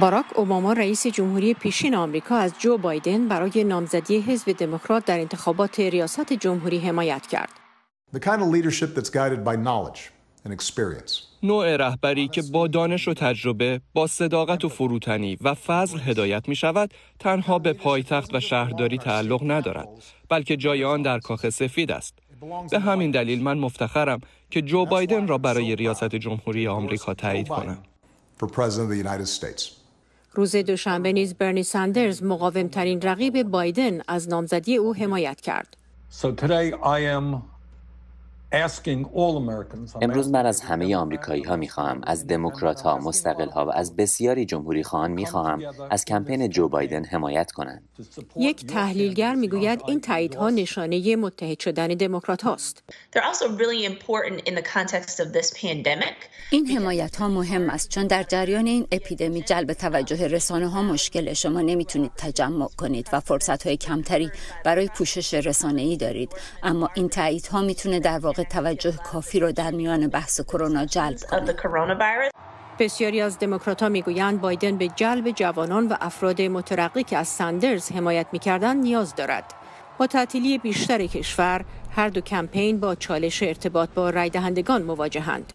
باراک اوباما رئیس جمهوری پیشین آمریکا از جو بایدن برای نامزدی حزب دموکرات در انتخابات ریاست جمهوری حمایت کرد. نوع رهبری که با دانش و تجربه، با صداقت و فروتنی و فضل هدایت می شود، تنها به پایتخت و شهرداری تعلق ندارد، بلکه جای آن در کاخ سفید است. به همین دلیل من مفتخرم که جو بایدن را برای ریاست جمهوری آمریکا تایید کنم. روز دوشنبه نیز برنی ساندرز مقاومترین رقیب بایدن از نامزدی او حمایت کرد. امروز من از همه آمریکایی ها می خواهم از دموکرات ها مستقل ها و از بسیاری جمهوری خواهان می خواهم از کمپین جو بایدن حمایت کنند یک تحلیلگر می گوید این ها نشانه متحد شدن دموکرات هاست این حمایت ها مهم است چون در جریان این اپیدمی جلب توجه رسانه ها مشکل شما نمیتونید تجمع کنید و فرصت های کمتری برای پوشش رسانه ای دارید اما این تایید ها میتونه در واقع توجه کافی را در میان بحث کرونا جلب کنیم. بسیاری از ها میگویند بایدن به جلب جوانان و افراد مترقی که از ساندرز حمایت میکردند نیاز دارد. با تعطیلی بیشتر کشور هر دو کمپین با چالش ارتباط با رای دهندگان مواجهند.